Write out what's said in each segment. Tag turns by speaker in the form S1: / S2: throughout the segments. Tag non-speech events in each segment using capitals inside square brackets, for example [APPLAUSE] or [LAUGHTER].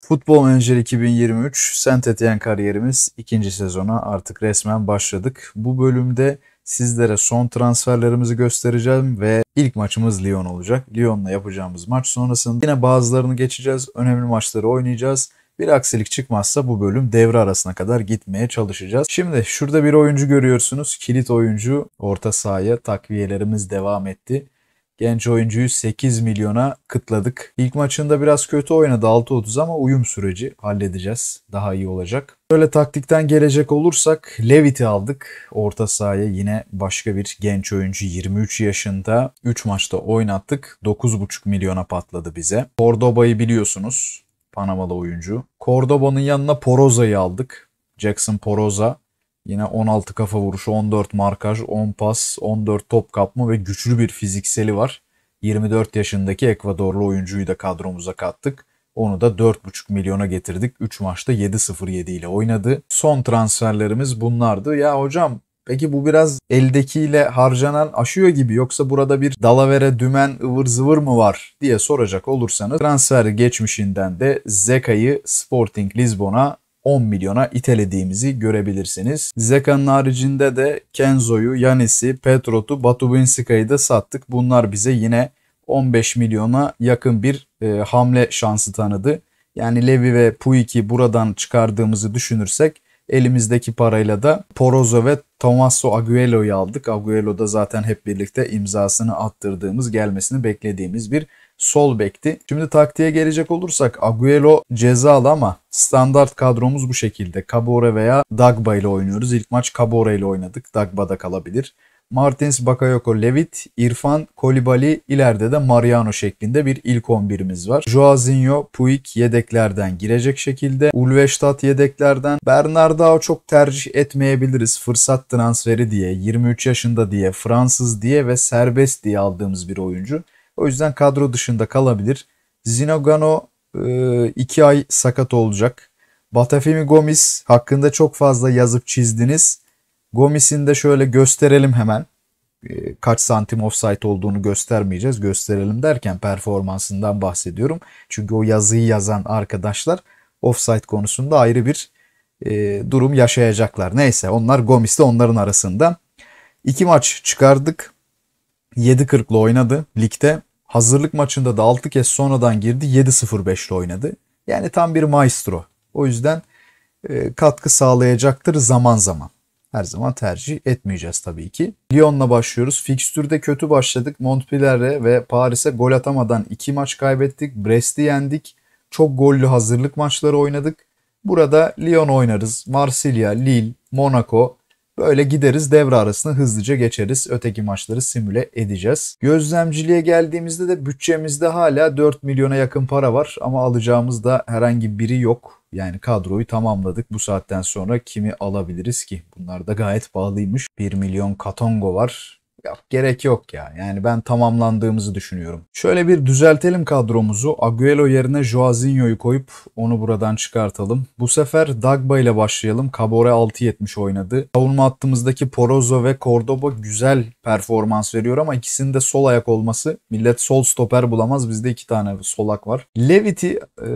S1: Futbol Menajer 2023 Sent Etienne kariyerimiz ikinci sezona artık resmen başladık. Bu bölümde sizlere son transferlerimizi göstereceğim ve ilk maçımız Lyon olacak. Lyon'la yapacağımız maç sonrasında yine bazılarını geçeceğiz. Önemli maçları oynayacağız. Bir aksilik çıkmazsa bu bölüm devre arasına kadar gitmeye çalışacağız. Şimdi şurada bir oyuncu görüyorsunuz. Kilit oyuncu orta sahaya takviyelerimiz devam etti. Genç oyuncuyu 8 milyona kıtladık. İlk maçında biraz kötü oynadı 6.30 ama uyum süreci halledeceğiz. Daha iyi olacak. Böyle taktikten gelecek olursak Levit'i aldık. Orta sahaya yine başka bir genç oyuncu 23 yaşında 3 maçta oynattık. 9.5 milyona patladı bize. Cordoba'yı biliyorsunuz. Panamalı oyuncu. Cordoba'nın yanına Poroza'yı aldık. Jackson Poroza Yine 16 kafa vuruşu, 14 markaj, 10 pas, 14 top kapma ve güçlü bir fizikseli var. 24 yaşındaki Ekvadorlu oyuncuyu da kadromuza kattık. Onu da 4,5 milyona getirdik. 3 maçta 7-0-7 ile oynadı. Son transferlerimiz bunlardı. Ya hocam Peki bu biraz eldekiyle harcanan aşıyor gibi yoksa burada bir dalavere dümen ıvır zıvır mı var diye soracak olursanız transfer geçmişinden de Zeka'yı Sporting Lisbon'a 10 milyona itelediğimizi görebilirsiniz. Zeka'nın haricinde de Kenzo'yu, Yanis'i, Petrot'u, Batubinska'yı da sattık. Bunlar bize yine 15 milyona yakın bir e, hamle şansı tanıdı. Yani Levi ve Puik'i buradan çıkardığımızı düşünürsek elimizdeki parayla da Porozo ve Tomaso Agüelo'yu aldık. Agüelo da zaten hep birlikte imzasını attırdığımız, gelmesini beklediğimiz bir sol bekti. Şimdi taktiğe gelecek olursak Agüero cezalı ama standart kadromuz bu şekilde. Kabore veya Dagba ile oynuyoruz. İlk maç Kabore ile oynadık. Dagba da kalabilir. Martins, Bakayoko, Levit, İrfan, Kolibali, ileride de Mariano şeklinde bir ilk 11'imiz var. Joazinho, Puig yedeklerden girecek şekilde. Ulveştat yedeklerden. Bernardo çok tercih etmeyebiliriz. Fırsat transferi diye, 23 yaşında diye, Fransız diye ve serbest diye aldığımız bir oyuncu. O yüzden kadro dışında kalabilir. Zinogano 2 e, ay sakat olacak. Batafimi Gomis hakkında çok fazla yazıp çizdiniz. Gomis'in de şöyle gösterelim hemen. E, kaç santim offside olduğunu göstermeyeceğiz. Gösterelim derken performansından bahsediyorum. Çünkü o yazıyı yazan arkadaşlar offside konusunda ayrı bir e, durum yaşayacaklar. Neyse onlar Gomis'te onların arasında. İki maç çıkardık. 7.40'la oynadı ligde. Hazırlık maçında da 6 kez sonradan girdi 7-0-5'le oynadı. Yani tam bir maestro. O yüzden e, katkı sağlayacaktır zaman zaman. Her zaman tercih etmeyeceğiz tabii ki. Lyon'la başlıyoruz. Fikstürde kötü başladık. Montpellier'e ve Paris'e gol atamadan 2 maç kaybettik. Brest'i yendik. Çok gollü hazırlık maçları oynadık. Burada Lyon oynarız. Marsilya, Lille, Monaco, Böyle gideriz devre arasını hızlıca geçeriz. Öteki maçları simüle edeceğiz. Gözlemciliğe geldiğimizde de bütçemizde hala 4 milyona yakın para var ama alacağımız da herhangi biri yok. Yani kadroyu tamamladık. Bu saatten sonra kimi alabiliriz ki? Bunlar da gayet pahalıymış. 1 milyon Katongo var. Ya, gerek yok ya. Yani ben tamamlandığımızı düşünüyorum. Şöyle bir düzeltelim kadromuzu. Agüero yerine Joazinho'yu koyup onu buradan çıkartalım. Bu sefer Dagba ile başlayalım. Kabore 6.70 oynadı. Savunma hattımızdaki Porozo ve Cordoba güzel performans veriyor ama ikisinin de sol ayak olması. Millet sol stoper bulamaz. Bizde iki tane solak var. Levit'i e,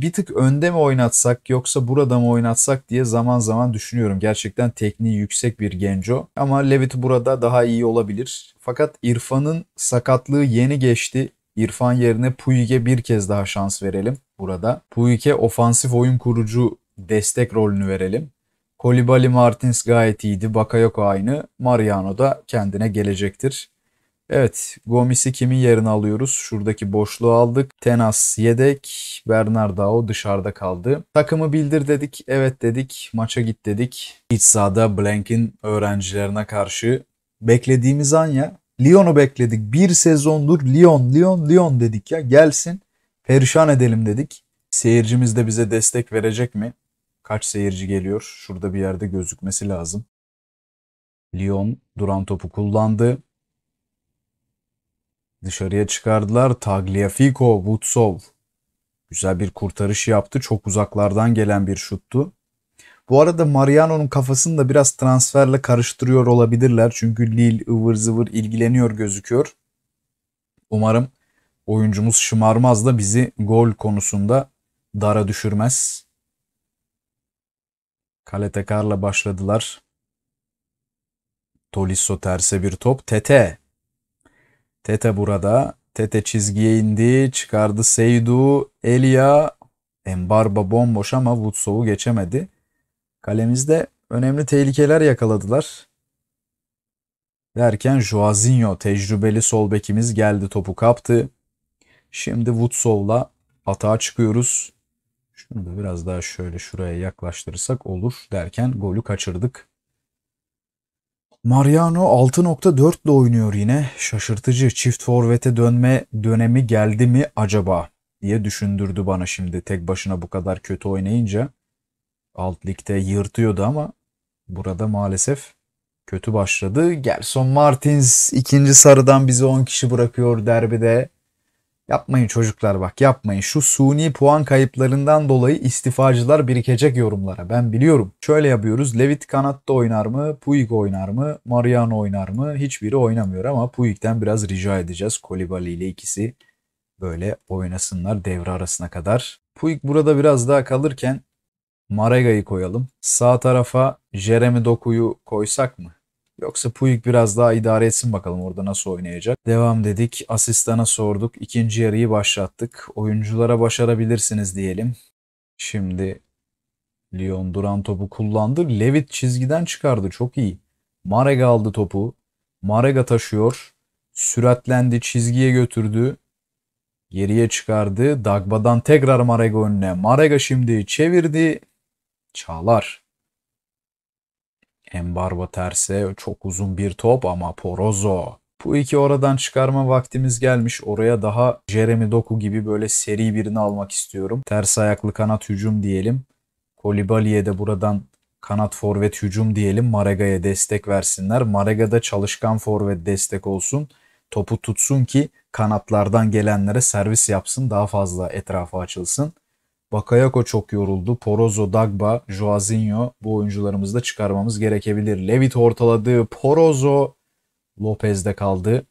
S1: bir tık önde mi oynatsak yoksa burada mı oynatsak diye zaman zaman düşünüyorum. Gerçekten tekniği yüksek bir genco ama Levit burada daha iyi olabilir olabilir. Fakat İrfan'ın sakatlığı yeni geçti. İrfan yerine Puyik'e bir kez daha şans verelim burada. Puyik'e ofansif oyun kurucu destek rolünü verelim. Kolibali Martins gayet iyiydi. Bakayoko aynı. Mariano da kendine gelecektir. Evet, Gomis'i kimin yerine alıyoruz? Şuradaki boşluğu aldık. Tenas yedek, Bernardao dışarıda kaldı. Takımı bildir dedik, evet dedik, maça git dedik. İç sahada Blank'in öğrencilerine karşı beklediğimiz an ya. Lyon'u bekledik. Bir sezondur Lyon, Lyon, Lyon dedik ya. Gelsin perişan edelim dedik. Seyircimiz de bize destek verecek mi? Kaç seyirci geliyor? Şurada bir yerde gözükmesi lazım. Lyon duran topu kullandı. Dışarıya çıkardılar. Tagliafico, Woodsov. Güzel bir kurtarış yaptı. Çok uzaklardan gelen bir şuttu. Bu arada Mariano'nun kafasını da biraz transferle karıştırıyor olabilirler. Çünkü Lille ıvır zıvır ilgileniyor gözüküyor. Umarım oyuncumuz şımarmaz da bizi gol konusunda dara düşürmez. Kale tekarla başladılar. Tolisso terse bir top. Tete. Tete burada. Tete çizgiye indi. Çıkardı Seydu. Elia. Embarba bomboş ama Woodsov'u geçemedi. Kalemizde önemli tehlikeler yakaladılar. Derken Joazinho tecrübeli sol bekimiz geldi topu kaptı. Şimdi Woodsov'la atağa çıkıyoruz. Şunu da biraz daha şöyle şuraya yaklaştırırsak olur derken golü kaçırdık. Mariano 6.4 ile oynuyor yine. Şaşırtıcı çift forvete dönme dönemi geldi mi acaba diye düşündürdü bana şimdi tek başına bu kadar kötü oynayınca alt ligde yırtıyordu ama burada maalesef kötü başladı. Gerson Martins ikinci sarıdan bizi 10 kişi bırakıyor derbide. Yapmayın çocuklar bak yapmayın. Şu suni puan kayıplarından dolayı istifacılar birikecek yorumlara. Ben biliyorum. Şöyle yapıyoruz. Levit kanatta oynar mı? Puig oynar mı? Mariano oynar mı? Hiçbiri oynamıyor ama Puig'den biraz rica edeceğiz. Kolibali ile ikisi böyle oynasınlar devre arasına kadar. Puig burada biraz daha kalırken Marega'yı koyalım. Sağ tarafa Jeremy Doku'yu koysak mı? Yoksa Puyik biraz daha idare etsin bakalım orada nasıl oynayacak. Devam dedik. Asistana sorduk. İkinci yarıyı başlattık. Oyunculara başarabilirsiniz diyelim. Şimdi Lyon duran topu kullandı. Levit çizgiden çıkardı. Çok iyi. Marega aldı topu. Marega taşıyor. Süratlendi. Çizgiye götürdü. Geriye çıkardı. Dagba'dan tekrar Marega önüne. Marega şimdi çevirdi. Çağlar. Embarba terse çok uzun bir top ama Porozo. Bu iki oradan çıkarma vaktimiz gelmiş. Oraya daha Jeremy Doku gibi böyle seri birini almak istiyorum. Ters ayaklı kanat hücum diyelim. Kolibali'ye de buradan kanat forvet hücum diyelim. Marega'ya destek versinler. Marega da çalışkan forvet destek olsun. Topu tutsun ki kanatlardan gelenlere servis yapsın. Daha fazla etrafa açılsın. Bakayoko çok yoruldu. Porozo, Dagba, Joazinho bu oyuncularımızı da çıkarmamız gerekebilir. Levit ortaladı. Porozo Lopez'de kaldı.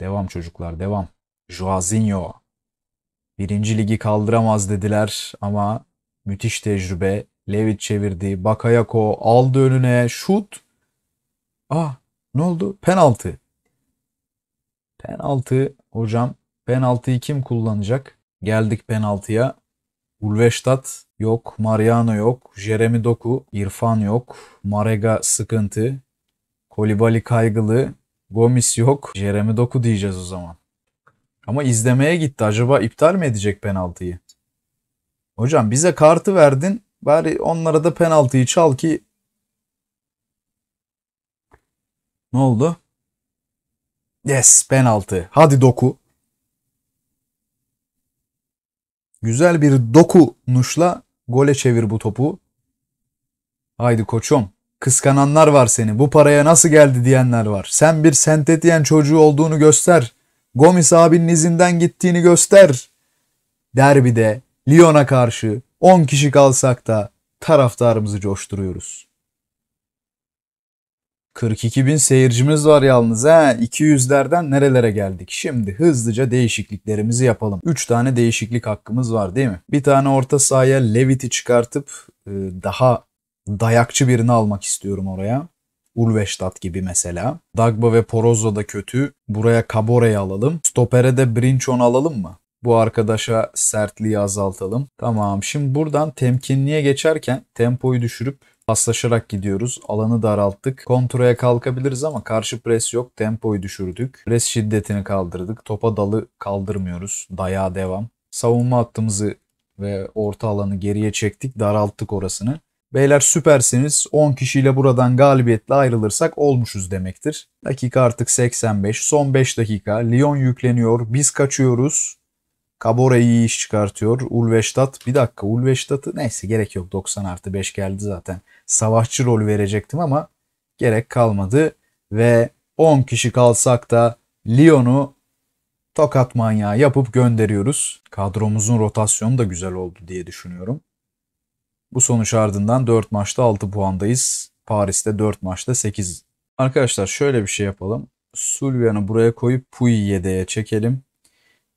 S1: Devam çocuklar devam. Joazinho. Birinci ligi kaldıramaz dediler ama müthiş tecrübe. Levit çevirdi. Bakayako aldı önüne. Şut. Ah ne oldu? Penaltı. Penaltı hocam Penaltıyı kim kullanacak? Geldik penaltıya. Ulveştat yok, Mariano yok, Jeremy Doku, İrfan yok, Marega sıkıntı, Kolibali kaygılı, Gomis yok, Jeremy Doku diyeceğiz o zaman. Ama izlemeye gitti. Acaba iptal mi edecek penaltıyı? Hocam bize kartı verdin. Bari onlara da penaltıyı çal ki ne oldu? Yes penaltı. Hadi doku. Güzel bir dokunuşla gole çevir bu topu. Haydi koçum. Kıskananlar var seni. Bu paraya nasıl geldi diyenler var. Sen bir sentetiyen çocuğu olduğunu göster. Gomis abinin izinden gittiğini göster. Derbide Lyon'a karşı 10 kişi kalsak da taraftarımızı coşturuyoruz. 42 bin seyircimiz var yalnız ha. 200'lerden nerelere geldik? Şimdi hızlıca değişikliklerimizi yapalım. 3 tane değişiklik hakkımız var değil mi? Bir tane orta sahaya Levit'i çıkartıp e, daha dayakçı birini almak istiyorum oraya. Ulvestad gibi mesela. Dagba ve Porozzo da kötü. Buraya Kabore'yi alalım. Stopere de Brinchon alalım mı? Bu arkadaşa sertliği azaltalım. Tamam şimdi buradan temkinliğe geçerken tempoyu düşürüp paslaşarak gidiyoruz. Alanı daralttık. kontroya kalkabiliriz ama karşı pres yok. Tempoyu düşürdük. Pres şiddetini kaldırdık. Topa dalı kaldırmıyoruz. daya devam. Savunma hattımızı ve orta alanı geriye çektik. Daralttık orasını. Beyler süpersiniz. 10 kişiyle buradan galibiyetle ayrılırsak olmuşuz demektir. Dakika artık 85. Son 5 dakika. Lyon yükleniyor. Biz kaçıyoruz. Kabore iyi iş çıkartıyor. Ulveştat bir dakika Ulveştat'ı neyse gerek yok 90 artı 5 geldi zaten. Savaşçı rol verecektim ama gerek kalmadı. Ve 10 kişi kalsak da Lyon'u tokat manyağı yapıp gönderiyoruz. Kadromuzun rotasyonu da güzel oldu diye düşünüyorum. Bu sonuç ardından 4 maçta 6 puandayız. Paris'te 4 maçta 8. Arkadaşlar şöyle bir şey yapalım. Sulvia'nı buraya koyup Puyi yedeğe çekelim.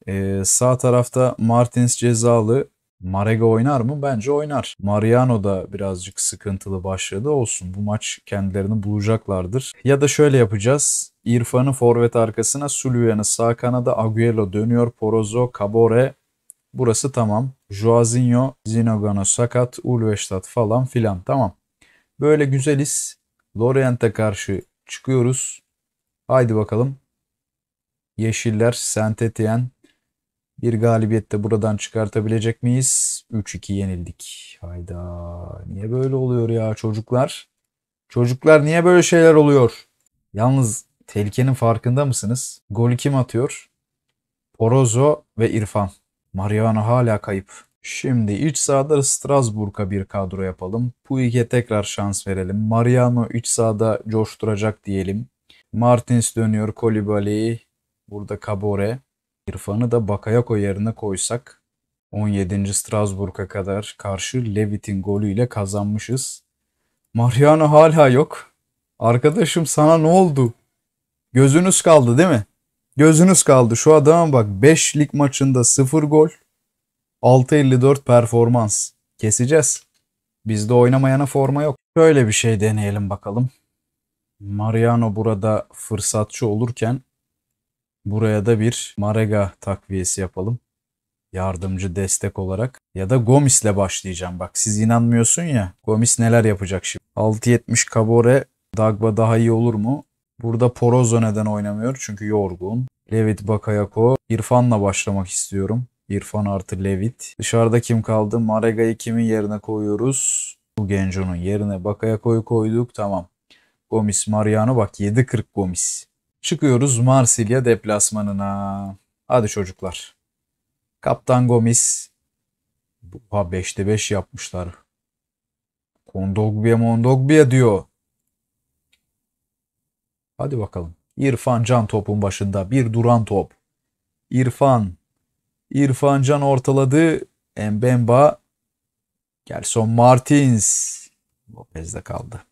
S1: Ee, sağ tarafta Martins cezalı. Marega oynar mı? Bence oynar. Mariano da birazcık sıkıntılı başladı. Olsun bu maç kendilerini bulacaklardır. Ya da şöyle yapacağız. İrfan'ı forvet arkasına, Suluyan'ı sağ kanada, Agüero dönüyor, Porozo, Cabore. Burası tamam. Joazinho, Zinogano sakat, Ulvestat falan filan tamam. Böyle güzeliz. Lorient'e karşı çıkıyoruz. Haydi bakalım. Yeşiller, Saint Etienne, bir galibiyette buradan çıkartabilecek miyiz? 3-2 yenildik. Hayda. Niye böyle oluyor ya çocuklar? Çocuklar niye böyle şeyler oluyor? Yalnız tehlikenin farkında mısınız? Golü kim atıyor? Porozo ve İrfan. Mariano hala kayıp. Şimdi iç sahada Strasbourg'a bir kadro yapalım. Puig'e tekrar şans verelim. Mariano iç sahada coşturacak diyelim. Martins dönüyor Kolibali. Burada Kabore. İrfan'ı da Bakayako yerine koysak 17. Strasbourg'a kadar karşı Levit'in golüyle kazanmışız. Mariano hala yok. Arkadaşım sana ne oldu? Gözünüz kaldı değil mi? Gözünüz kaldı. Şu adama bak 5 lig maçında 0 gol. 6.54 performans. Keseceğiz. Bizde oynamayana forma yok. Şöyle bir şey deneyelim bakalım. Mariano burada fırsatçı olurken Buraya da bir Marega takviyesi yapalım. Yardımcı destek olarak. Ya da Gomis'le başlayacağım. Bak siz inanmıyorsun ya. Gomis neler yapacak şimdi? 6.70 Kabore Dagba daha iyi olur mu? Burada Porozo neden oynamıyor? Çünkü yorgun. Levit Bakayako. İrfan'la başlamak istiyorum. İrfan artı Levit. Dışarıda kim kaldı? Marega'yı kimin yerine koyuyoruz? Bu Genco'nun yerine Bakayako'yu koyduk. Tamam. Gomis Mariano bak 7.40 Gomis. Çıkıyoruz Marsilya deplasmanına. Hadi çocuklar. Kaptan Gomis. Ha 5'te 5 yapmışlar. Kondogbia Mondogbia diyor. Hadi bakalım. İrfan Can topun başında. Bir duran top. İrfan. İrfan Can ortaladı. Mbemba. Gerson Martins. Lopez de kaldı.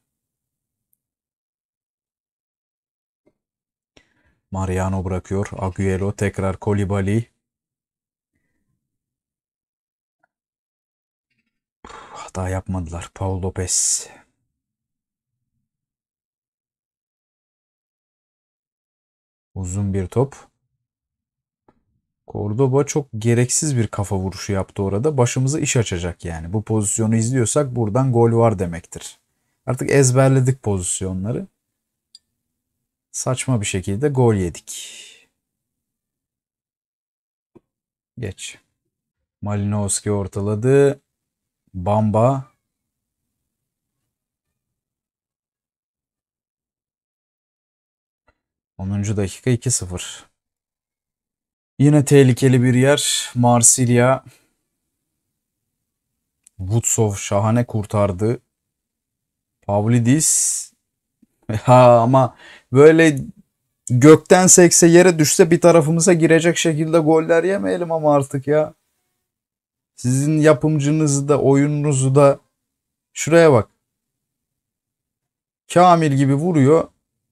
S1: Mariano bırakıyor. Agüero tekrar Kolibali. Hata yapmadılar. Paul Lopez. Uzun bir top. Cordoba çok gereksiz bir kafa vuruşu yaptı orada. Başımızı iş açacak yani. Bu pozisyonu izliyorsak buradan gol var demektir. Artık ezberledik pozisyonları saçma bir şekilde gol yedik. Geç. Malinowski ortaladı. Bamba. Onuncu dakika 2-0. Yine tehlikeli bir yer. Marsilya. Vutsov şahane kurtardı. Pavlidis Ha ama böyle gökten sekse yere düşse bir tarafımıza girecek şekilde goller yemeyelim ama artık ya. Sizin yapımcınızı da oyununuzu da şuraya bak. Kamil gibi vuruyor.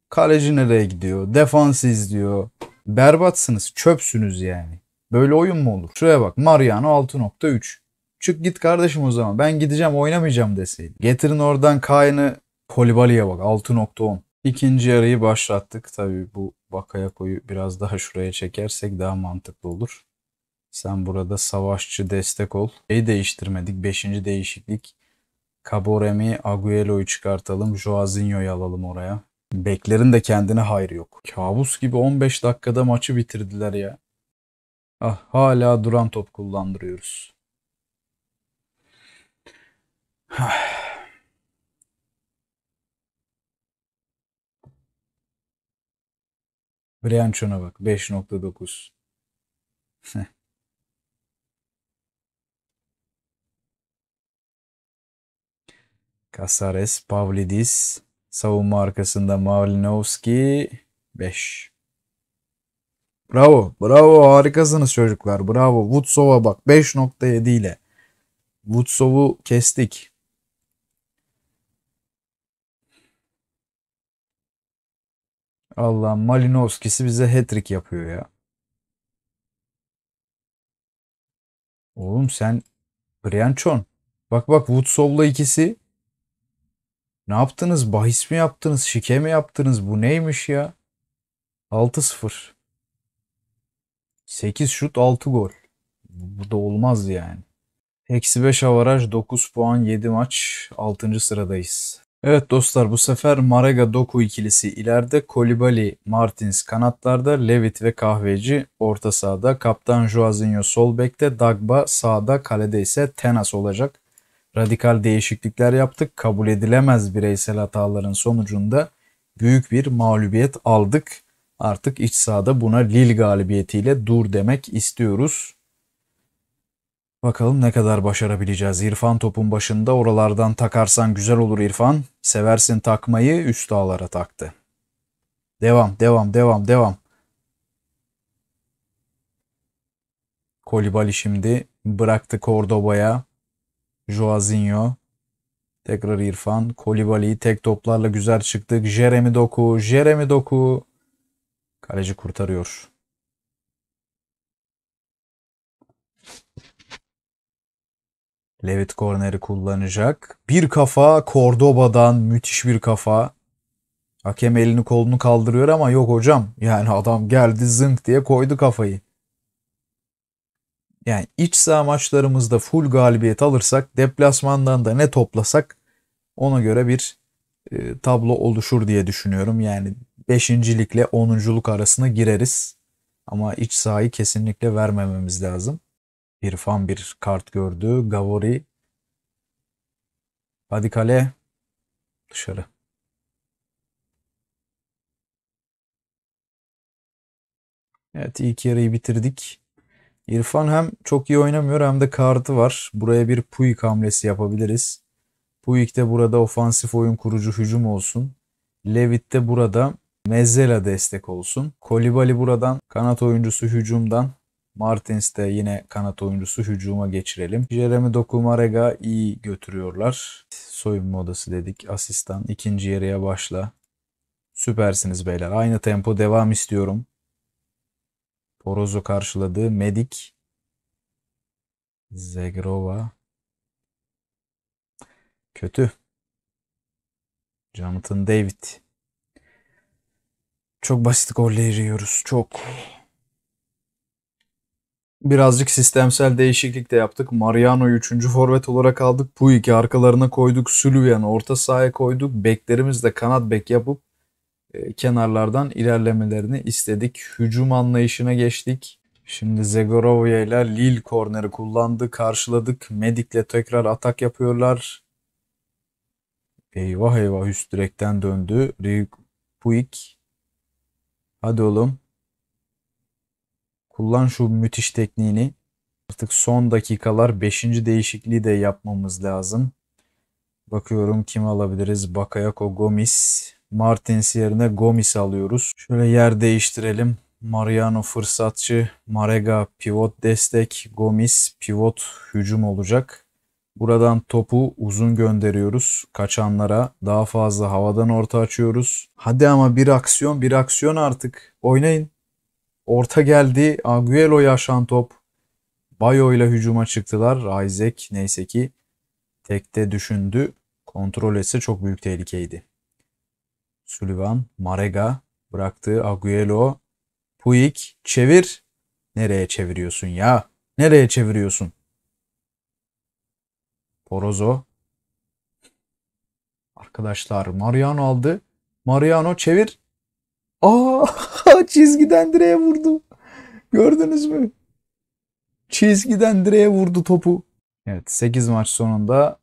S1: Kaleci nereye gidiyor? Defans izliyor. Berbatsınız. Çöpsünüz yani. Böyle oyun mu olur? Şuraya bak. Mariano 6.3. Çık git kardeşim o zaman. Ben gideceğim oynamayacağım deseydi. Getirin oradan Kayn'ı Kolibali'ye bak 6.10. İkinci yarıyı başlattık. Tabii bu Bakayako'yu biraz daha şuraya çekersek daha mantıklı olur. Sen burada savaşçı destek ol. Şeyi değiştirmedik. Beşinci değişiklik. Kaboremi Agüelo'yu çıkartalım. Joazinho'yu alalım oraya. Beklerin de kendine hayır yok. Kabus gibi 15 dakikada maçı bitirdiler ya. Ah, hala duran top kullandırıyoruz. Briançon'a bak 5.9. [LAUGHS] Casares, Pavlidis, savunma arkasında Malinovski 5. Bravo, bravo harikasınız çocuklar. Bravo. Woodsov'a bak 5.7 ile. Woodsov'u kestik. Allah Malinovskisi bize hat-trick yapıyor ya. Oğlum sen Briançon. Bak bak Woodsov'la ikisi. Ne yaptınız? Bahis mi yaptınız? Şike mi yaptınız? Bu neymiş ya? 6-0. 8 şut 6 gol. Bu da olmaz yani. Eksi 5 avaraj 9 puan 7 maç 6. sıradayız. Evet dostlar bu sefer Marega Doku ikilisi ileride, Kolibali, Martins kanatlarda, Levit ve Kahveci orta sahada, Kaptan Joazinho sol bekte, Dagba sağda, kalede ise Tenas olacak. Radikal değişiklikler yaptık. Kabul edilemez bireysel hataların sonucunda büyük bir mağlubiyet aldık. Artık iç sahada buna lil galibiyetiyle dur demek istiyoruz. Bakalım ne kadar başarabileceğiz. İrfan topun başında oralardan takarsan güzel olur İrfan. Seversin takmayı üst ağlara taktı. Devam, devam, devam, devam. Kolibali şimdi bıraktı Cordoba'ya. Joazinho. Tekrar İrfan. Kolibali'yi tek toplarla güzel çıktık. Jeremy Doku. Jeremy Doku. Kaleci kurtarıyor. Levit korneri kullanacak. Bir kafa Cordoba'dan müthiş bir kafa. Hakem elini kolunu kaldırıyor ama yok hocam. Yani adam geldi zınk diye koydu kafayı. Yani iç saha maçlarımızda full galibiyet alırsak deplasmandan da ne toplasak ona göre bir e, tablo oluşur diye düşünüyorum. Yani 5. likle 10. arasına gireriz. Ama iç sahayı kesinlikle vermememiz lazım. İrfan bir kart gördü. Gavori. Hadi kale. Dışarı. Evet ilk yarıyı bitirdik. İrfan hem çok iyi oynamıyor hem de kartı var. Buraya bir Puyik hamlesi yapabiliriz. Puyik de burada ofansif oyun kurucu hücum olsun. Levit de burada Mezzela destek olsun. Kolibali buradan kanat oyuncusu hücumdan Martins de yine kanat oyuncusu hücuma geçirelim. Jeremy Dokumarega iyi götürüyorlar. Soyunma odası dedik. Asistan ikinci yarıya başla. Süpersiniz beyler. Aynı tempo devam istiyorum. Poroz'u karşıladı. Medik. Zegrova. Kötü. Jonathan David. Çok basit goller yiyoruz. Çok. Birazcık sistemsel değişiklik de yaptık. Mariano 3. forvet olarak aldık. iki arkalarına koyduk. Sülüyan'ı orta sahaya koyduk. Beklerimiz de kanat bek yapıp e, kenarlardan ilerlemelerini istedik. Hücum anlayışına geçtik. Şimdi Zegorovya ile Lille korneri kullandı. Karşıladık. Medik'le tekrar atak yapıyorlar. Eyvah eyvah üst direkten döndü. Puig. Hadi oğlum. Kullan şu müthiş tekniğini. Artık son dakikalar 5. değişikliği de yapmamız lazım. Bakıyorum kim alabiliriz? Bakayako Gomis. Martins yerine Gomis alıyoruz. Şöyle yer değiştirelim. Mariano fırsatçı, Marega pivot destek, Gomis pivot hücum olacak. Buradan topu uzun gönderiyoruz kaçanlara. Daha fazla havadan orta açıyoruz. Hadi ama bir aksiyon bir aksiyon artık. Oynayın. Orta geldi. Agüelo yaşan top. Bayo ile hücuma çıktılar. Isaac neyse ki tekte düşündü. Kontrol etse çok büyük tehlikeydi. Sullivan, Marega bıraktı. Agüelo, Puig çevir. Nereye çeviriyorsun ya? Nereye çeviriyorsun? Porozo. Arkadaşlar Mariano aldı. Mariano çevir. Aa! [LAUGHS] çizgiden direğe vurdu. Gördünüz mü? Çizgiden direğe vurdu topu. Evet 8 maç sonunda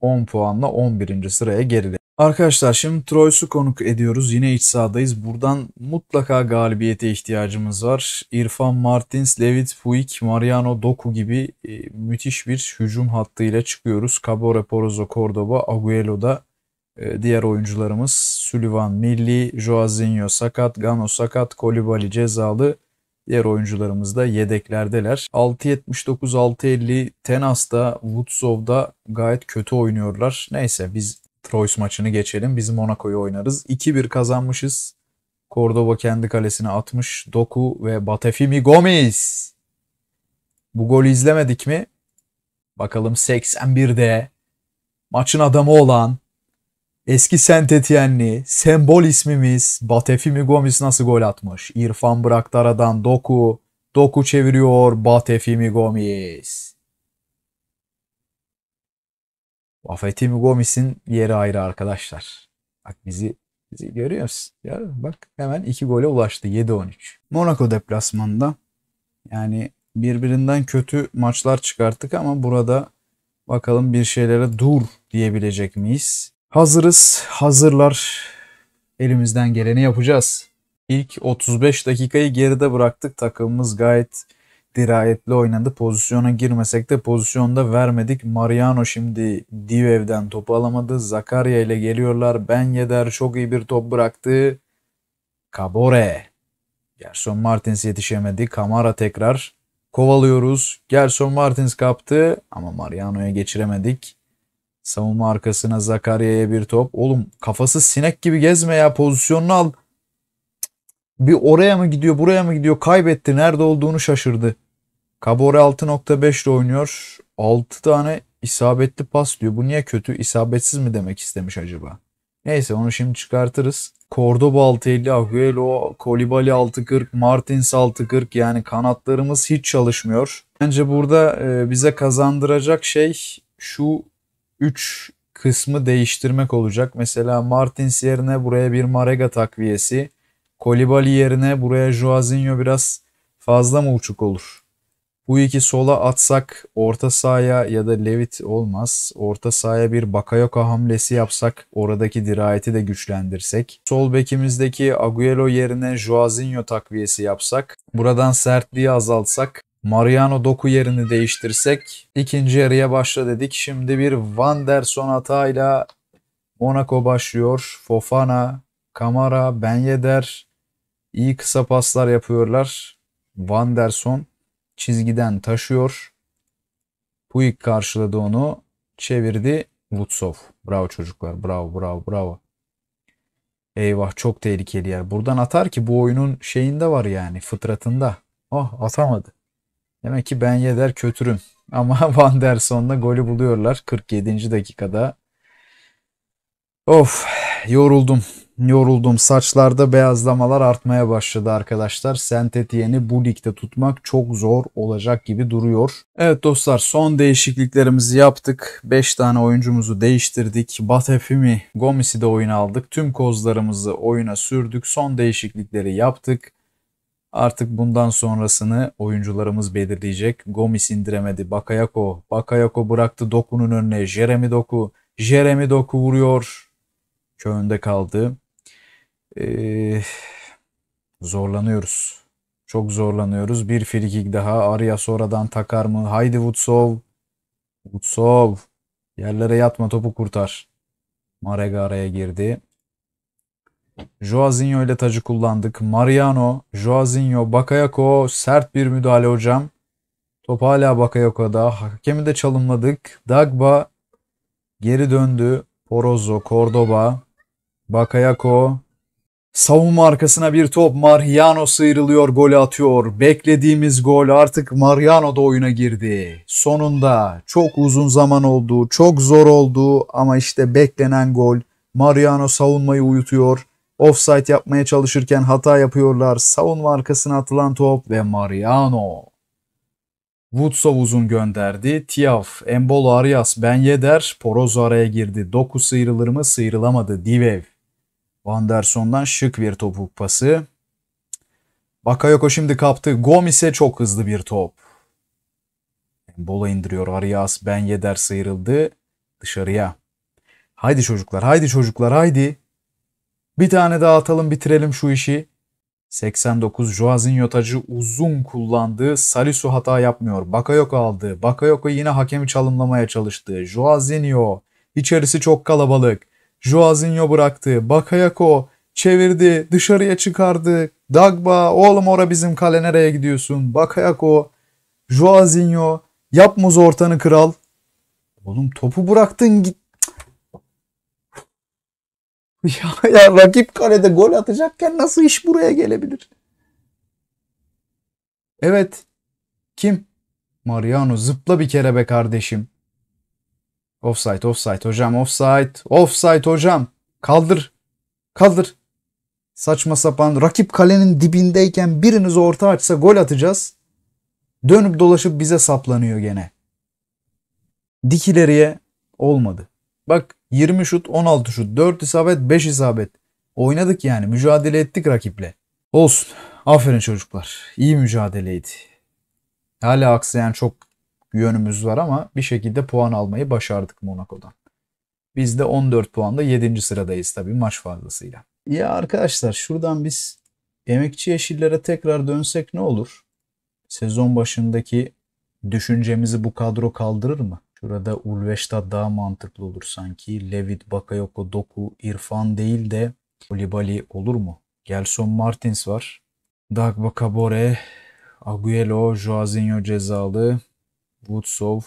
S1: 10 puanla 11. sıraya geriledi. Arkadaşlar şimdi Troyes'u konuk ediyoruz. Yine iç sahadayız. Buradan mutlaka galibiyete ihtiyacımız var. İrfan Martins, Levit Puig, Mariano Doku gibi e, müthiş bir hücum hattıyla çıkıyoruz. Cabo Porozo, Cordoba, Agüelo ee, diğer oyuncularımız Sullivan, Milli, Joazinho sakat, Gano sakat, Kolibali cezalı. Diğer oyuncularımız da yedeklerdeler. 6.79-6.50 Tenas'ta, Woodsov'da gayet kötü oynuyorlar. Neyse biz Troyes maçını geçelim. Biz Monaco'yu oynarız. 2-1 kazanmışız. Cordoba kendi kalesine atmış. Doku ve Batefimi Gomez. Bu golü izlemedik mi? Bakalım 81'de maçın adamı olan Eski sentetiyenli, sembol ismimiz Batefimi Gomis nasıl gol atmış? İrfan bıraktaradan, Doku, Doku çeviriyor Batefimi Gomis. Bafetimi Gomis'in yeri ayrı arkadaşlar. Bak bizi, bizi görüyor musun? Ya bak hemen iki gole ulaştı 7-13. Monaco deplasmanında yani birbirinden kötü maçlar çıkarttık ama burada bakalım bir şeylere dur diyebilecek miyiz? Hazırız, hazırlar. Elimizden geleni yapacağız. İlk 35 dakikayı geride bıraktık. Takımımız gayet dirayetli oynadı. Pozisyona girmesek de pozisyonda vermedik. Mariano şimdi Divev'den topu alamadı. Zakarya ile geliyorlar. Ben Yeder çok iyi bir top bıraktı. Kabore. Gerson Martins yetişemedi. Kamara tekrar kovalıyoruz. Gerson Martins kaptı ama Mariano'ya geçiremedik. Savunma arkasına Zakarya'ya bir top. Oğlum kafası sinek gibi gezme ya pozisyonunu al. Bir oraya mı gidiyor buraya mı gidiyor kaybetti nerede olduğunu şaşırdı. Kabore 6.5 ile oynuyor. 6 tane isabetli pas diyor. Bu niye kötü? İsabetsiz mi demek istemiş acaba? Neyse onu şimdi çıkartırız. Cordoba 6.50, Agüelo, Kolibali 6.40, Martins 6.40 yani kanatlarımız hiç çalışmıyor. Bence burada e, bize kazandıracak şey şu 3 kısmı değiştirmek olacak. Mesela Martins yerine buraya bir Marega takviyesi, Kolibali yerine buraya Joazinho biraz fazla mı uçuk olur? Bu iki sola atsak orta sahaya ya da Levit olmaz. Orta sahaya bir Bakayoka hamlesi yapsak oradaki dirayeti de güçlendirsek. Sol bekimizdeki Agüero yerine Joazinho takviyesi yapsak. Buradan sertliği azaltsak Mariano Doku yerini değiştirsek ikinci yarıya başla dedik. Şimdi bir Van der Son hatayla Monaco başlıyor. Fofana, Kamara, Ben Yedder iyi kısa paslar yapıyorlar. Van der Son çizgiden taşıyor. Puig karşıladı onu. Çevirdi. Vutsov Bravo çocuklar. Bravo bravo bravo. Eyvah çok tehlikeli yer. Buradan atar ki bu oyunun şeyinde var yani fıtratında. Ah oh, atamadı. Demek ki ben Yeder kötürüm. [LAUGHS] Ama Van der Son'la golü buluyorlar 47. dakikada. Of yoruldum. Yoruldum. Saçlarda beyazlamalar artmaya başladı arkadaşlar. Saint bu ligde tutmak çok zor olacak gibi duruyor. Evet dostlar son değişikliklerimizi yaptık. 5 tane oyuncumuzu değiştirdik. Batefimi, Gomis'i de oyuna aldık. Tüm kozlarımızı oyuna sürdük. Son değişiklikleri yaptık. Artık bundan sonrasını oyuncularımız belirleyecek. Gomis indiremedi. Bakayako. Bakayako bıraktı Doku'nun önüne. Jeremy Doku. Jeremy Doku vuruyor. Köyünde kaldı. Ee, zorlanıyoruz. Çok zorlanıyoruz. Bir frikik daha. Arya sonradan takar mı? Haydi Vutsov, Vutsov. Yerlere yatma topu kurtar. Marega araya girdi. Joazinho ile tacı kullandık. Mariano, Joazinho, Bakayoko sert bir müdahale hocam. Top hala Bakayoko'da. Hakemi de çalımladık. Dagba geri döndü. Porozo, Cordoba, Bakayoko Savunma arkasına bir top. Mariano sıyrılıyor, golü atıyor. Beklediğimiz gol artık Mariano da oyuna girdi. Sonunda çok uzun zaman oldu, çok zor oldu ama işte beklenen gol. Mariano savunmayı uyutuyor. Offside yapmaya çalışırken hata yapıyorlar. Savunma arkasına atılan top ve Mariano. Woodsov uzun gönderdi. Tiaf, Embolo Arias, Ben Yedder, Porozo araya girdi. Doku sıyrılır mı? Sıyrılamadı. Divev. Son'dan şık bir topuk pası. Bakayoko şimdi kaptı. Gomis'e çok hızlı bir top. Bola indiriyor. Arias Ben Yedder sıyrıldı. Dışarıya. Haydi çocuklar, haydi çocuklar, haydi. Bir tane daha atalım bitirelim şu işi. 89 Joazinho tacı uzun kullandı. Salisu hata yapmıyor. Bakayoko aldı. Bakayoko yine hakemi çalımlamaya çalıştı. Joazinho içerisi çok kalabalık. Joazinho bıraktı. Bakayoko çevirdi. Dışarıya çıkardı. Dagba oğlum ora bizim kale nereye gidiyorsun? Bakayoko. Joazinho yapmaz ortanı kral. Oğlum topu bıraktın git ya, ya rakip kalede gol atacakken nasıl iş buraya gelebilir? Evet. Kim? Mariano zıpla bir kere be kardeşim. Offside, offside hocam, offside, offside hocam. Kaldır, kaldır. Saçma sapan rakip kalenin dibindeyken biriniz orta açsa gol atacağız. Dönüp dolaşıp bize saplanıyor gene. dikileriye olmadı. Bak 20 şut, 16 şut, 4 isabet, 5 isabet. Oynadık yani. Mücadele ettik rakiple. Olsun. Aferin çocuklar. İyi mücadeleydi. Hala aksayan çok yönümüz var ama bir şekilde puan almayı başardık Monaco'dan. Biz de 14 puanda 7. sıradayız tabii maç fazlasıyla. Ya arkadaşlar şuradan biz emekçi yeşillere tekrar dönsek ne olur? Sezon başındaki düşüncemizi bu kadro kaldırır mı? Şurada Ulveşta daha mantıklı olur sanki. Levit, Bakayoko, Doku, İrfan değil de Olibali olur mu? Gelson Martins var. Dagba Kabore, Agüelo, Joazinho cezalı, Woodsov.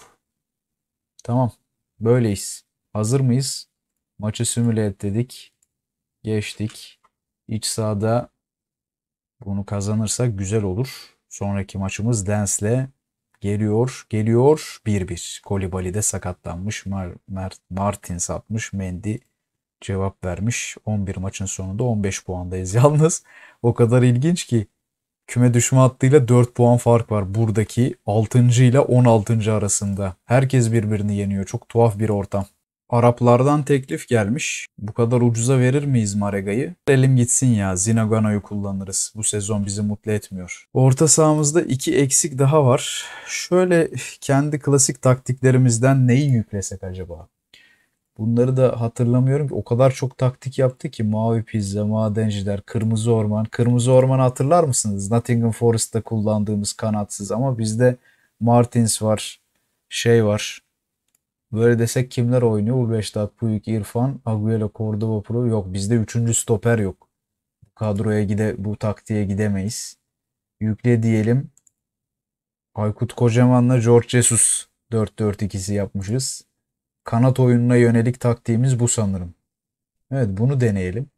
S1: Tamam. Böyleyiz. Hazır mıyız? Maçı simüle et dedik. Geçtik. İç sahada bunu kazanırsak güzel olur. Sonraki maçımız Dens'le Geliyor, geliyor 1-1. Kolibali de sakatlanmış. Mar Mar Martins atmış. Mendy cevap vermiş. 11 maçın sonunda 15 puandayız. [LAUGHS] Yalnız o kadar ilginç ki küme düşme hattıyla 4 puan fark var buradaki 6. ile 16. arasında. Herkes birbirini yeniyor. Çok tuhaf bir ortam. Araplardan teklif gelmiş. Bu kadar ucuza verir miyiz Marega'yı? Elim gitsin ya Zinagano'yu kullanırız. Bu sezon bizi mutlu etmiyor. Orta sahamızda iki eksik daha var. Şöyle kendi klasik taktiklerimizden neyi yüklesek acaba? Bunları da hatırlamıyorum o kadar çok taktik yaptı ki Mavi Pizza, Madenciler, Kırmızı Orman. Kırmızı Orman'ı hatırlar mısınız? Nottingham Forest'ta kullandığımız kanatsız ama bizde Martins var, şey var. Böyle desek kimler oynuyor? Ulveştat, Puyuk, İrfan, Agüero, Cordoba, Pro. Yok bizde üçüncü stoper yok. Bu kadroya gide bu taktiğe gidemeyiz. Yükle diyelim. Aykut Kocaman'la George Jesus 4-4-2'si yapmışız. Kanat oyununa yönelik taktiğimiz bu sanırım. Evet bunu deneyelim.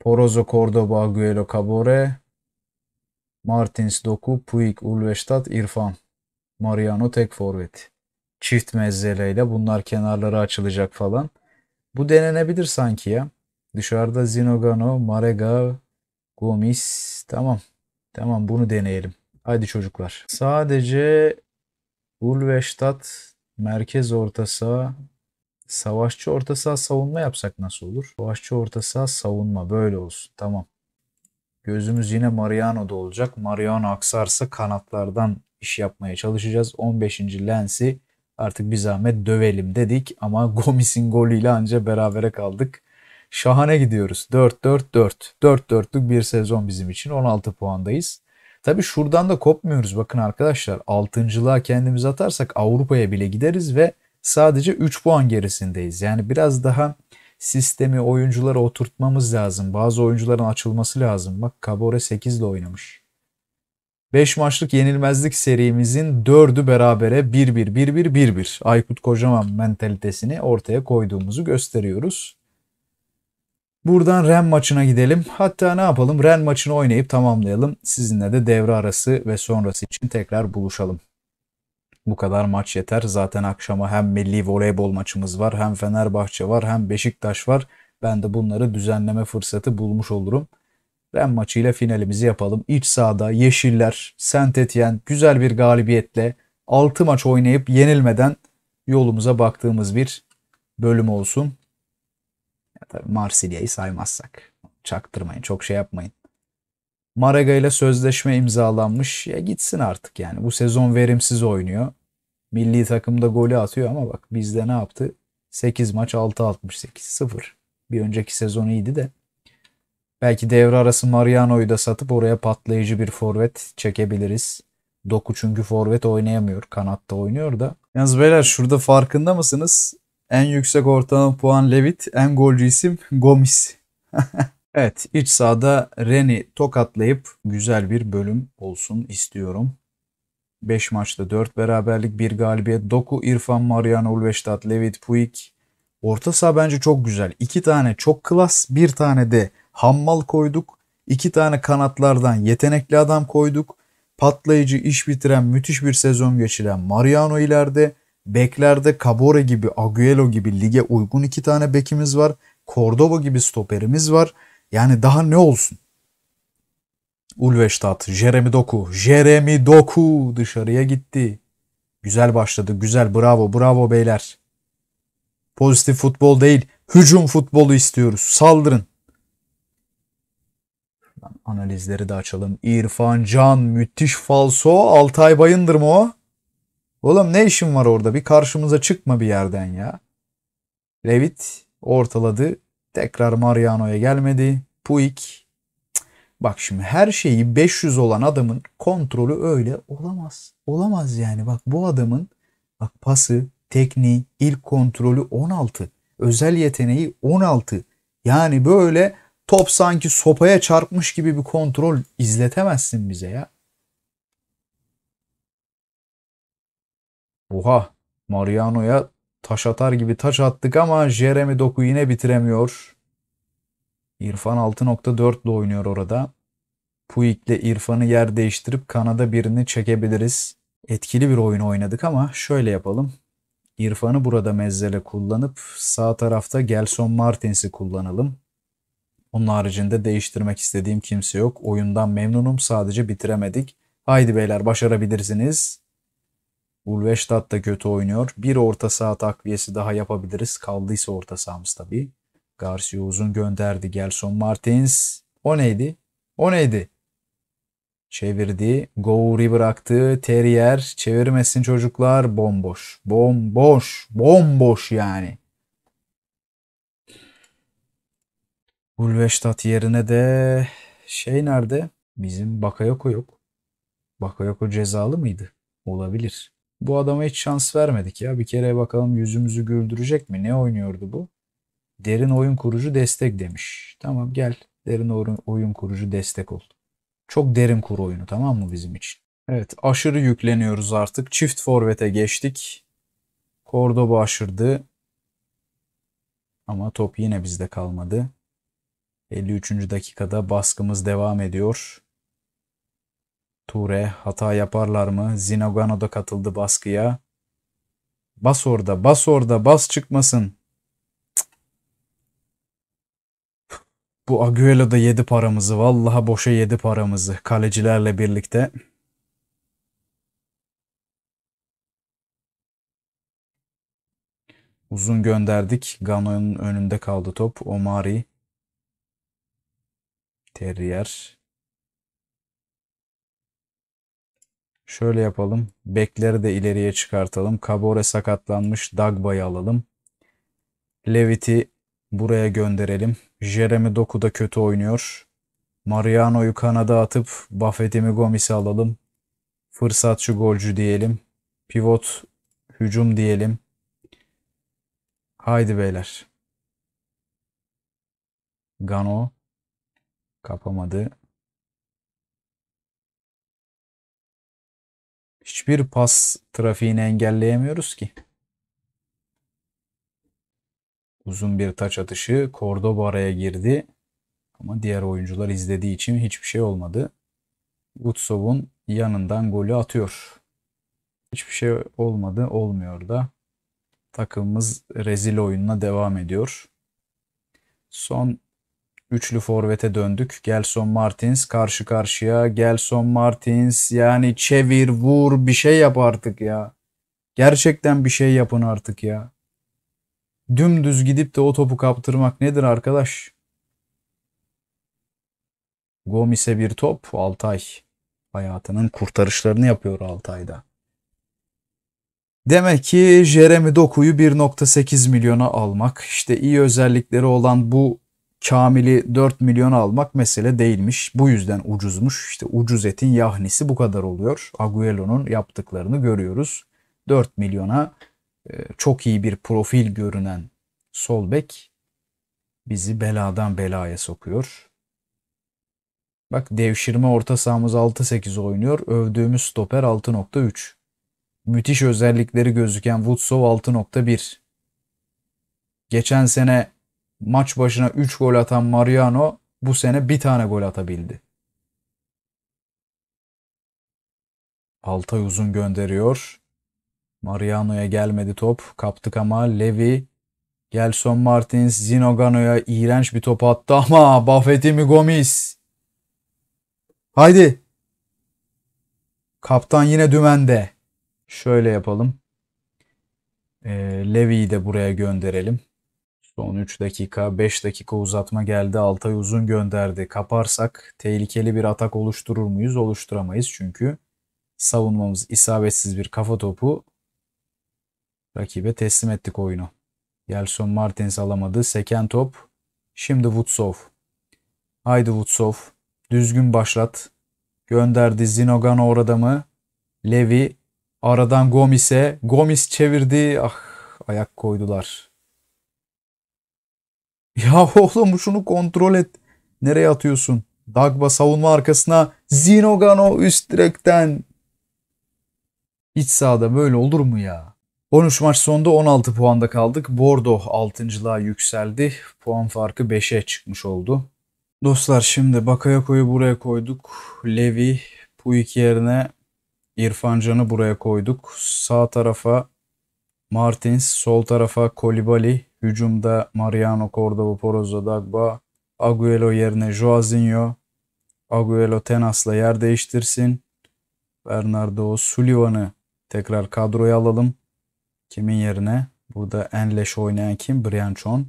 S1: Porozo, Cordoba, Agüero, Cabore, Martins, Doku, Puig, Ulvestad, İrfan. Mariano tek forvet. Çift mezzeleyle bunlar kenarları açılacak falan. Bu denenebilir sanki ya. Dışarıda Zinogano, Marega, Gomis. Tamam. Tamam bunu deneyelim. Haydi çocuklar. Sadece Ulveştat merkez orta saha savaşçı orta saha savunma yapsak nasıl olur? Savaşçı orta saha savunma böyle olsun. Tamam. Gözümüz yine Mariano'da olacak. Mariano aksarsa kanatlardan iş yapmaya çalışacağız. 15. Lens'i artık bir zahmet dövelim dedik ama [LAUGHS] Gomis'in golüyle anca berabere kaldık. Şahane gidiyoruz. 4-4-4. 4-4'lük 4 bir sezon bizim için. 16 puandayız. Tabi şuradan da kopmuyoruz. Bakın arkadaşlar altıncılığa kendimiz atarsak Avrupa'ya bile gideriz ve sadece 3 puan gerisindeyiz. Yani biraz daha sistemi oyunculara oturtmamız lazım. Bazı oyuncuların açılması lazım. Bak Kabore 8 ile oynamış. 5 maçlık yenilmezlik serimizin 4'ü berabere 1-1 1-1 1-1 Aykut Kocaman mentalitesini ortaya koyduğumuzu gösteriyoruz. Buradan Ren maçına gidelim. Hatta ne yapalım? Ren maçını oynayıp tamamlayalım. Sizinle de devre arası ve sonrası için tekrar buluşalım. Bu kadar maç yeter. Zaten akşama hem milli voleybol maçımız var, hem Fenerbahçe var, hem Beşiktaş var. Ben de bunları düzenleme fırsatı bulmuş olurum. Ren maçıyla finalimizi yapalım. İç sahada Yeşiller, saint Etienne güzel bir galibiyetle 6 maç oynayıp yenilmeden yolumuza baktığımız bir bölüm olsun. Ya tabii Marsilya'yı saymazsak. Çaktırmayın, çok şey yapmayın. Maraga ile sözleşme imzalanmış. Ya gitsin artık yani. Bu sezon verimsiz oynuyor. Milli takımda golü atıyor ama bak bizde ne yaptı? 8 maç 6 68 0. Bir önceki sezon iyiydi de Belki devre arası Mariano'yu da satıp oraya patlayıcı bir forvet çekebiliriz. Doku çünkü forvet oynayamıyor. Kanatta oynuyor da. Yalnız beyler şurada farkında mısınız? En yüksek ortalama puan Levit, en golcü isim Gomis. [LAUGHS] evet iç sahada Ren'i tokatlayıp güzel bir bölüm olsun istiyorum. 5 maçta 4 beraberlik, 1 galibiyet. Doku, İrfan, Mariano, Ulveştat, Levit, Puig. Orta saha bence çok güzel. 2 tane çok klas, bir tane de hammal koyduk. iki tane kanatlardan yetenekli adam koyduk. Patlayıcı iş bitiren müthiş bir sezon geçiren Mariano ileride. Beklerde Cabore gibi, Agüelo gibi lige uygun iki tane bekimiz var. Cordoba gibi stoperimiz var. Yani daha ne olsun? Ulveştat, Jeremy Doku, Jeremy Doku dışarıya gitti. Güzel başladı, güzel bravo, bravo beyler. Pozitif futbol değil, hücum futbolu istiyoruz. Saldırın. Analizleri de açalım. İrfan Can müthiş falso. Altay Bayındır mı o? Oğlum ne işin var orada? Bir karşımıza çıkma bir yerden ya. Levit ortaladı. Tekrar Mariano'ya gelmedi. Puig. Bak şimdi her şeyi 500 olan adamın kontrolü öyle olamaz. Olamaz yani. Bak bu adamın bak pası, tekniği, ilk kontrolü 16. Özel yeteneği 16. Yani böyle top sanki sopaya çarpmış gibi bir kontrol izletemezsin bize ya. Oha Mariano'ya taş atar gibi taş attık ama Jeremy Doku yine bitiremiyor. İrfan 6.4 ile oynuyor orada. Puig ile İrfan'ı yer değiştirip kanada birini çekebiliriz. Etkili bir oyun oynadık ama şöyle yapalım. İrfan'ı burada mezzele kullanıp sağ tarafta Gelson Martins'i kullanalım. Onun haricinde değiştirmek istediğim kimse yok. Oyundan memnunum. Sadece bitiremedik. Haydi beyler başarabilirsiniz. Ulveştat da kötü oynuyor. Bir orta saha takviyesi daha yapabiliriz. Kaldıysa orta sahamız tabii. Garcia uzun gönderdi. Gelson Martins. O neydi? O neydi? Çevirdi. Gouri bıraktı. Terrier. Çevirmesin çocuklar. Bomboş. Bomboş. Bomboş yani. Ulveştat yerine de şey nerede? Bizim Bakayoko yok. Bakayoko cezalı mıydı? Olabilir. Bu adama hiç şans vermedik ya. Bir kere bakalım yüzümüzü güldürecek mi? Ne oynuyordu bu? Derin oyun kurucu destek demiş. Tamam gel derin oyun kurucu destek ol. Çok derin kur oyunu tamam mı bizim için? Evet aşırı yükleniyoruz artık. Çift forvete geçtik. Cordoba aşırdı. Ama top yine bizde kalmadı. 53. dakikada baskımız devam ediyor. Ture hata yaparlar mı? Zinogano da katıldı baskıya. Bas orada, bas orada, bas çıkmasın. Bu Agüelo da yedi paramızı. Vallahi boşa yedi paramızı. Kalecilerle birlikte. Uzun gönderdik. Gano'nun önünde kaldı top. Omari Terrier. Şöyle yapalım. Bekleri de ileriye çıkartalım. Kabore sakatlanmış. Dagba'yı alalım. Levit'i buraya gönderelim. Jeremy Doku da kötü oynuyor. Mariano'yu kanada atıp Buffett'imi Gomis'i alalım. Fırsatçı golcü diyelim. Pivot hücum diyelim. Haydi beyler. Gano. Kapamadı. Hiçbir pas trafiğini engelleyemiyoruz ki. Uzun bir taç atışı. Cordoba araya girdi. Ama diğer oyuncular izlediği için hiçbir şey olmadı. Utsov'un yanından golü atıyor. Hiçbir şey olmadı. Olmuyor da. Takımımız rezil oyununa devam ediyor. Son Üçlü forvete döndük. Gelson Martins karşı karşıya. Gelson Martins yani çevir, vur bir şey yap artık ya. Gerçekten bir şey yapın artık ya. Dümdüz gidip de o topu kaptırmak nedir arkadaş? Gomis'e bir top. Altay hayatının kurtarışlarını yapıyor Altay'da. Demek ki Jeremy Doku'yu 1.8 milyona almak, işte iyi özellikleri olan bu Kamil'i 4 milyon almak mesele değilmiş. Bu yüzden ucuzmuş. İşte ucuz etin yahnisi bu kadar oluyor. Agüelo'nun yaptıklarını görüyoruz. 4 milyona e, çok iyi bir profil görünen sol bek bizi beladan belaya sokuyor. Bak devşirme orta sahamız 6-8 oynuyor. Övdüğümüz stoper 6.3. Müthiş özellikleri gözüken Woodsov 6.1. Geçen sene maç başına 3 gol atan Mariano bu sene bir tane gol atabildi. Altay uzun gönderiyor. Mariano'ya gelmedi top. Kaptık ama Levi Gelson Martins Zinogano'ya iğrenç bir top attı ama [LAUGHS] Buffett'i mi Gomis? Haydi. Kaptan yine dümende. Şöyle yapalım. E, Levi'yi de buraya gönderelim. Son 13 dakika, 5 dakika uzatma geldi. Altay uzun gönderdi. Kaparsak tehlikeli bir atak oluşturur muyuz? Oluşturamayız çünkü savunmamız isabetsiz bir kafa topu rakibe teslim ettik oyunu. Gelson Martins alamadı. Seken top. Şimdi Vutsov. Haydi Vutsov. Düzgün başlat. Gönderdi Zinogan orada mı? Levi. Aradan Gomis'e. Gomis çevirdi. Ah ayak koydular. Ya oğlum şunu kontrol et. Nereye atıyorsun? Dagba savunma arkasına Zinogano üst direkten. İç sahada böyle olur mu ya? 13 maç sonunda 16 puanda kaldık. Bordeaux 6.lığa yükseldi. Puan farkı 5'e çıkmış oldu. Dostlar şimdi Bakayako'yu buraya koyduk. Levi Puik yerine İrfan Can'ı buraya koyduk. Sağ tarafa Martins, sol tarafa Kolibali, Hücumda Mariano Cordoba, Porozzo, Dagba, Agüero yerine Joazinho. Agüero Tenas'la yer değiştirsin. Bernardo Sullivan'ı tekrar kadroya alalım. Kimin yerine? Burada Enleş oynayan kim? Chon.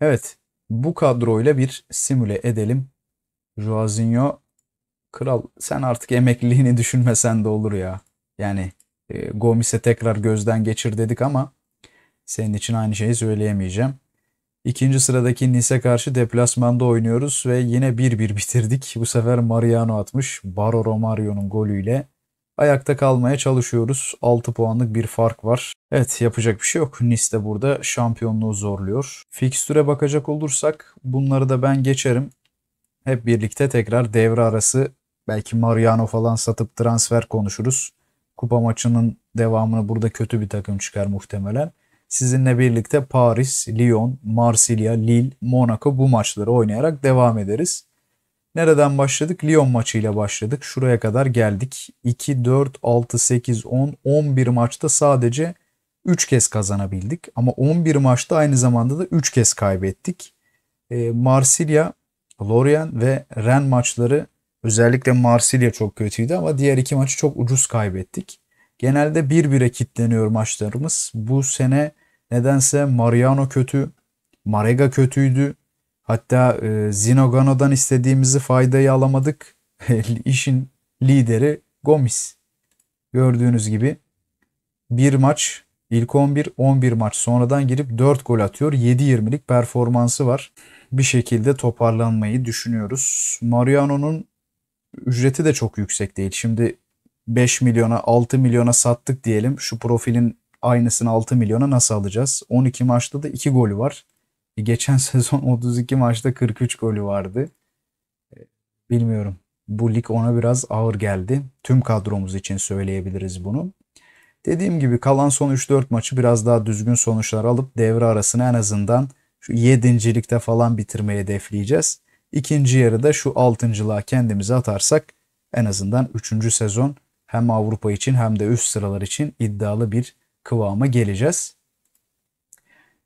S1: Evet bu kadroyla bir simüle edelim. Joazinho kral sen artık emekliliğini düşünmesen de olur ya. Yani e, Gomis'e tekrar gözden geçir dedik ama senin için aynı şeyi söyleyemeyeceğim. İkinci sıradaki Nice karşı deplasmanda oynuyoruz ve yine 1-1 bitirdik. Bu sefer Mariano atmış Baro Romario'nun golüyle. Ayakta kalmaya çalışıyoruz. 6 puanlık bir fark var. Evet yapacak bir şey yok. Nice de burada şampiyonluğu zorluyor. Fikstüre bakacak olursak bunları da ben geçerim. Hep birlikte tekrar devre arası belki Mariano falan satıp transfer konuşuruz. Kupa maçının devamını burada kötü bir takım çıkar muhtemelen. Sizinle birlikte Paris, Lyon, Marsilya, Lille, Monaco bu maçları oynayarak devam ederiz. Nereden başladık? Lyon maçıyla başladık. Şuraya kadar geldik. 2, 4, 6, 8, 10, 11 maçta sadece 3 kez kazanabildik. Ama 11 maçta aynı zamanda da 3 kez kaybettik. E, Marsilya, Lorient ve Ren maçları özellikle Marsilya çok kötüydü ama diğer iki maçı çok ucuz kaybettik. Genelde bir 1e kilitleniyor maçlarımız. Bu sene nedense Mariano kötü, Marega kötüydü. Hatta e, Zinogano'dan istediğimizi faydayı alamadık. [LAUGHS] İşin lideri Gomis. Gördüğünüz gibi bir maç ilk 11 11 maç sonradan girip 4 gol atıyor. 7-20'lik performansı var. Bir şekilde toparlanmayı düşünüyoruz. Mariano'nun ücreti de çok yüksek değil. Şimdi 5 milyona 6 milyona sattık diyelim. Şu profilin aynısını 6 milyona nasıl alacağız? 12 maçta da 2 golü var. Geçen [LAUGHS] sezon 32 maçta 43 golü vardı. E, bilmiyorum. Bu lig ona biraz ağır geldi. Tüm kadromuz için söyleyebiliriz bunu. Dediğim gibi kalan son 3-4 maçı biraz daha düzgün sonuçlar alıp devre arasını en azından şu 7.likte falan bitirmeyi hedefleyeceğiz. İkinci yarıda şu altıncılığa kendimizi atarsak en azından 3. sezon hem Avrupa için hem de üst sıralar için iddialı bir kıvama geleceğiz.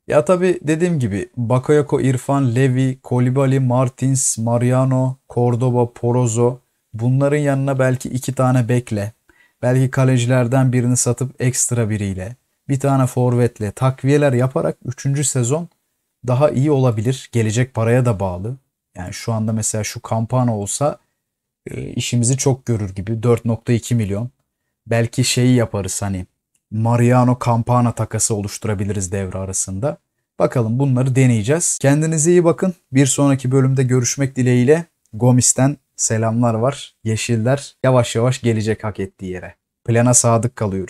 S1: Ya tabi dediğim gibi Bakayoko, İrfan, Levi, Kolibali, Martins, Mariano, Cordoba, Porozo bunların yanına belki iki tane bekle. Belki kalecilerden birini satıp ekstra biriyle, bir tane forvetle takviyeler yaparak 3. sezon daha iyi olabilir. Gelecek paraya da bağlı. Yani şu anda mesela şu kampanya olsa ee, işimizi çok görür gibi 4.2 milyon. Belki şeyi yaparız hani Mariano Campana takası oluşturabiliriz devre arasında. Bakalım bunları deneyeceğiz. Kendinize iyi bakın. Bir sonraki bölümde görüşmek dileğiyle. Gomis'ten selamlar var. Yeşiller yavaş yavaş gelecek hak ettiği yere. Plana sadık kalıyoruz.